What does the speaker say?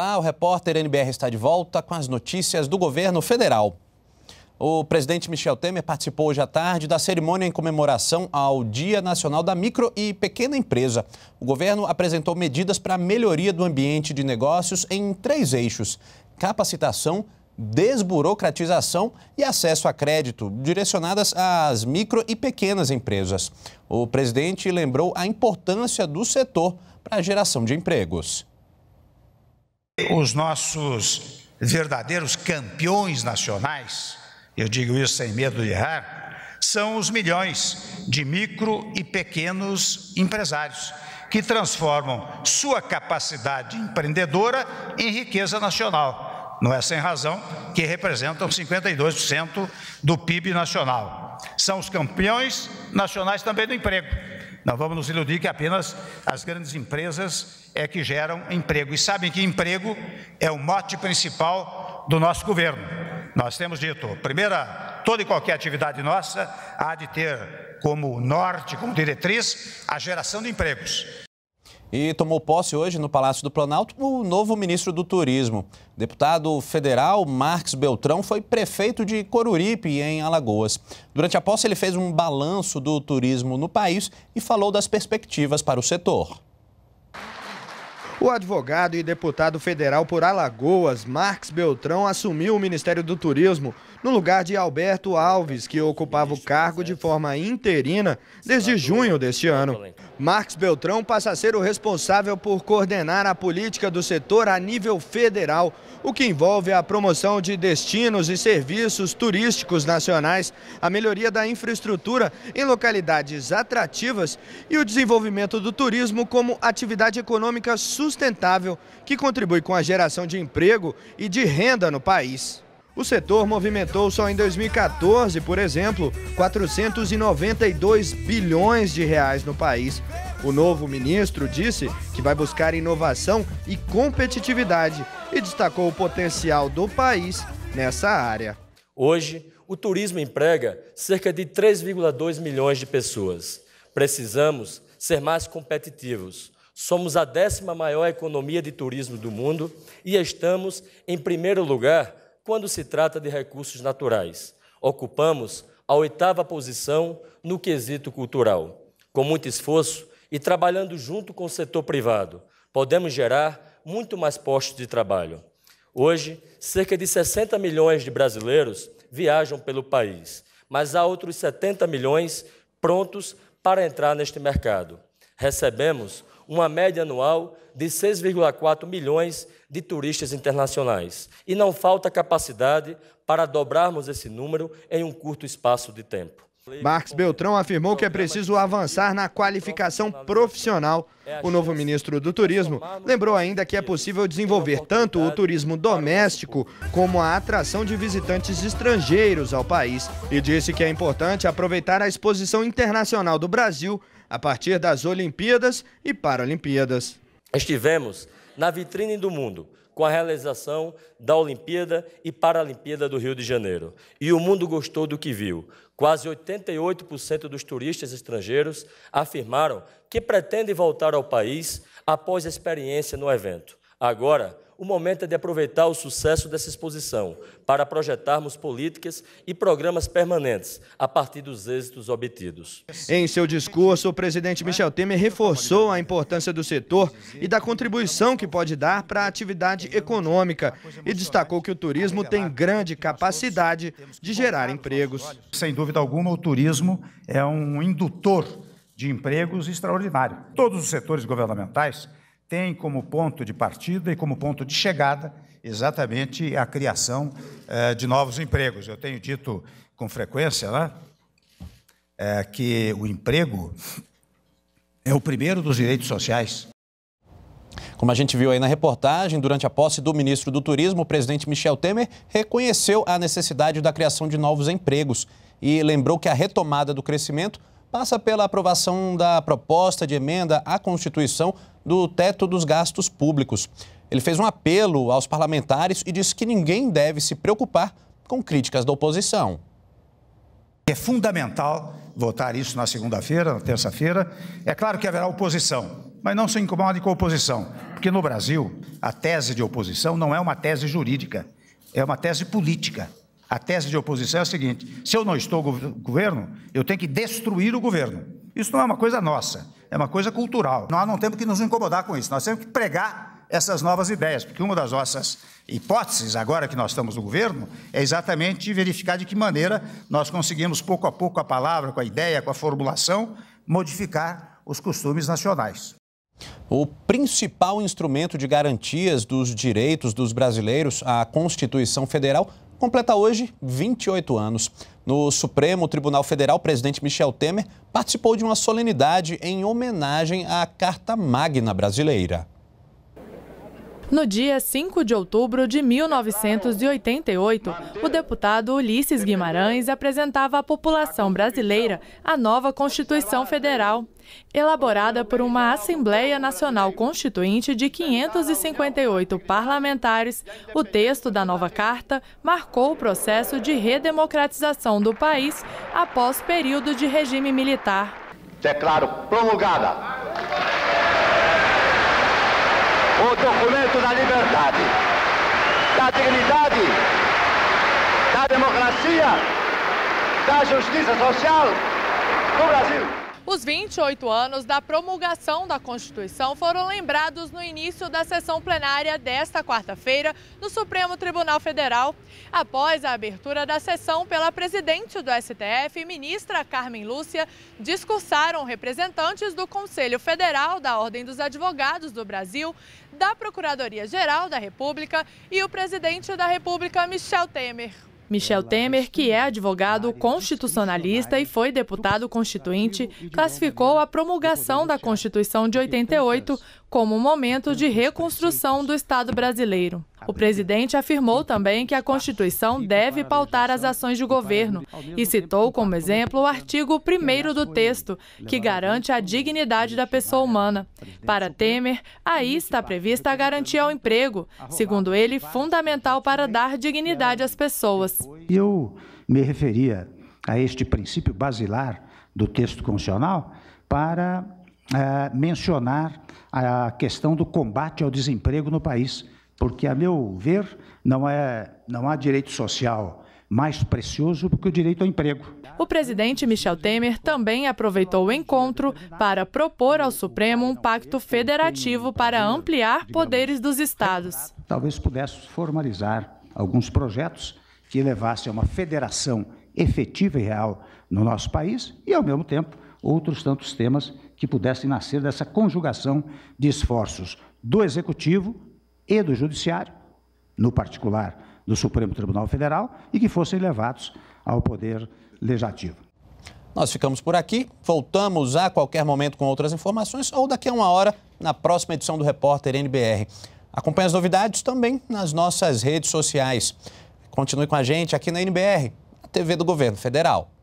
Olá, o repórter NBR está de volta com as notícias do governo federal. O presidente Michel Temer participou hoje à tarde da cerimônia em comemoração ao Dia Nacional da Micro e Pequena Empresa. O governo apresentou medidas para a melhoria do ambiente de negócios em três eixos: capacitação, desburocratização e acesso a crédito, direcionadas às micro e pequenas empresas. O presidente lembrou a importância do setor para a geração de empregos os nossos verdadeiros campeões nacionais, eu digo isso sem medo de errar, são os milhões de micro e pequenos empresários que transformam sua capacidade empreendedora em riqueza nacional. Não é sem razão que representam 52% do PIB nacional. São os campeões nacionais também do emprego não vamos nos iludir que apenas as grandes empresas é que geram emprego. E sabem que emprego é o mote principal do nosso governo. Nós temos dito, primeira, toda e qualquer atividade nossa há de ter como norte, como diretriz, a geração de empregos. E tomou posse hoje no Palácio do Planalto o novo ministro do Turismo. deputado federal Marques Beltrão foi prefeito de Coruripe, em Alagoas. Durante a posse, ele fez um balanço do turismo no país e falou das perspectivas para o setor. O advogado e deputado federal por Alagoas, Marques Beltrão, assumiu o Ministério do Turismo no lugar de Alberto Alves, que ocupava o cargo de forma interina desde junho deste ano. Marcos Beltrão passa a ser o responsável por coordenar a política do setor a nível federal, o que envolve a promoção de destinos e serviços turísticos nacionais, a melhoria da infraestrutura em localidades atrativas e o desenvolvimento do turismo como atividade econômica sustentável que contribui com a geração de emprego e de renda no país. O setor movimentou só em 2014, por exemplo, 492 bilhões de reais no país. O novo ministro disse que vai buscar inovação e competitividade e destacou o potencial do país nessa área. Hoje, o turismo emprega cerca de 3,2 milhões de pessoas. Precisamos ser mais competitivos. Somos a décima maior economia de turismo do mundo e estamos em primeiro lugar quando se trata de recursos naturais. Ocupamos a oitava posição no quesito cultural. Com muito esforço e trabalhando junto com o setor privado, podemos gerar muito mais postos de trabalho. Hoje, cerca de 60 milhões de brasileiros viajam pelo país, mas há outros 70 milhões prontos para entrar neste mercado. Recebemos uma média anual de 6,4 milhões de turistas internacionais. E não falta capacidade para dobrarmos esse número em um curto espaço de tempo. Marcos Beltrão afirmou que é preciso avançar na qualificação profissional. O novo ministro do Turismo lembrou ainda que é possível desenvolver tanto o turismo doméstico como a atração de visitantes estrangeiros ao país e disse que é importante aproveitar a exposição internacional do Brasil a partir das Olimpíadas e Paralimpíadas. Estivemos na vitrine do mundo com a realização da Olimpíada e Paralimpíada do Rio de Janeiro. E o mundo gostou do que viu. Quase 88% dos turistas estrangeiros afirmaram que pretendem voltar ao país após a experiência no evento. Agora, o momento é de aproveitar o sucesso dessa exposição para projetarmos políticas e programas permanentes a partir dos êxitos obtidos. Em seu discurso, o presidente Michel Temer reforçou a importância do setor e da contribuição que pode dar para a atividade econômica e destacou que o turismo tem grande capacidade de gerar empregos. Sem dúvida alguma, o turismo é um indutor de empregos extraordinário. Todos os setores governamentais tem como ponto de partida e como ponto de chegada exatamente a criação eh, de novos empregos. Eu tenho dito com frequência lá eh, que o emprego é o primeiro dos direitos sociais. Como a gente viu aí na reportagem, durante a posse do ministro do Turismo, o presidente Michel Temer reconheceu a necessidade da criação de novos empregos e lembrou que a retomada do crescimento passa pela aprovação da proposta de emenda à Constituição do teto dos gastos públicos. Ele fez um apelo aos parlamentares e disse que ninguém deve se preocupar com críticas da oposição. É fundamental votar isso na segunda-feira, na terça-feira. É claro que haverá oposição, mas não se incomode com a oposição, porque no Brasil a tese de oposição não é uma tese jurídica, é uma tese política. A tese de oposição é a seguinte: se eu não estou no governo, eu tenho que destruir o governo. Isso não é uma coisa nossa, é uma coisa cultural. Nós não temos que nos incomodar com isso, nós temos que pregar essas novas ideias, porque uma das nossas hipóteses, agora que nós estamos no governo, é exatamente verificar de que maneira nós conseguimos, pouco a pouco, a palavra, com a ideia, com a formulação, modificar os costumes nacionais. O principal instrumento de garantias dos direitos dos brasileiros, a Constituição Federal, completa hoje 28 anos. No Supremo Tribunal Federal, o presidente Michel Temer participou de uma solenidade em homenagem à Carta Magna Brasileira. No dia 5 de outubro de 1988, o deputado Ulisses Guimarães apresentava à população brasileira a nova Constituição Federal, elaborada por uma Assembleia Nacional Constituinte de 558 parlamentares. O texto da nova carta marcou o processo de redemocratização do país após período de regime militar. Declaro promulgada o documento da liberdade, da dignidade, da democracia, da justiça social do Brasil. Os 28 anos da promulgação da Constituição foram lembrados no início da sessão plenária desta quarta-feira no Supremo Tribunal Federal. Após a abertura da sessão pela presidente do STF, ministra Carmen Lúcia, discursaram representantes do Conselho Federal da Ordem dos Advogados do Brasil, da Procuradoria-Geral da República e o presidente da República, Michel Temer. Michel Temer, que é advogado constitucionalista e foi deputado constituinte, classificou a promulgação da Constituição de 88 como um momento de reconstrução do Estado brasileiro. O presidente afirmou também que a Constituição deve pautar as ações de governo e citou como exemplo o artigo 1 do texto, que garante a dignidade da pessoa humana. Para Temer, aí está prevista a garantia ao emprego, segundo ele, fundamental para dar dignidade às pessoas. Eu me referia a este princípio basilar do texto constitucional para uh, mencionar a questão do combate ao desemprego no país porque, a meu ver, não, é, não há direito social mais precioso do que o direito ao emprego. O presidente Michel Temer também aproveitou o encontro para propor ao Supremo um pacto federativo para ampliar poderes dos estados. Talvez pudesse formalizar alguns projetos que levassem a uma federação efetiva e real no nosso país e, ao mesmo tempo, outros tantos temas que pudessem nascer dessa conjugação de esforços do executivo e do Judiciário, no particular do Supremo Tribunal Federal, e que fossem levados ao Poder Legislativo. Nós ficamos por aqui, voltamos a qualquer momento com outras informações ou daqui a uma hora na próxima edição do Repórter NBR. Acompanhe as novidades também nas nossas redes sociais. Continue com a gente aqui na NBR, a TV do Governo Federal.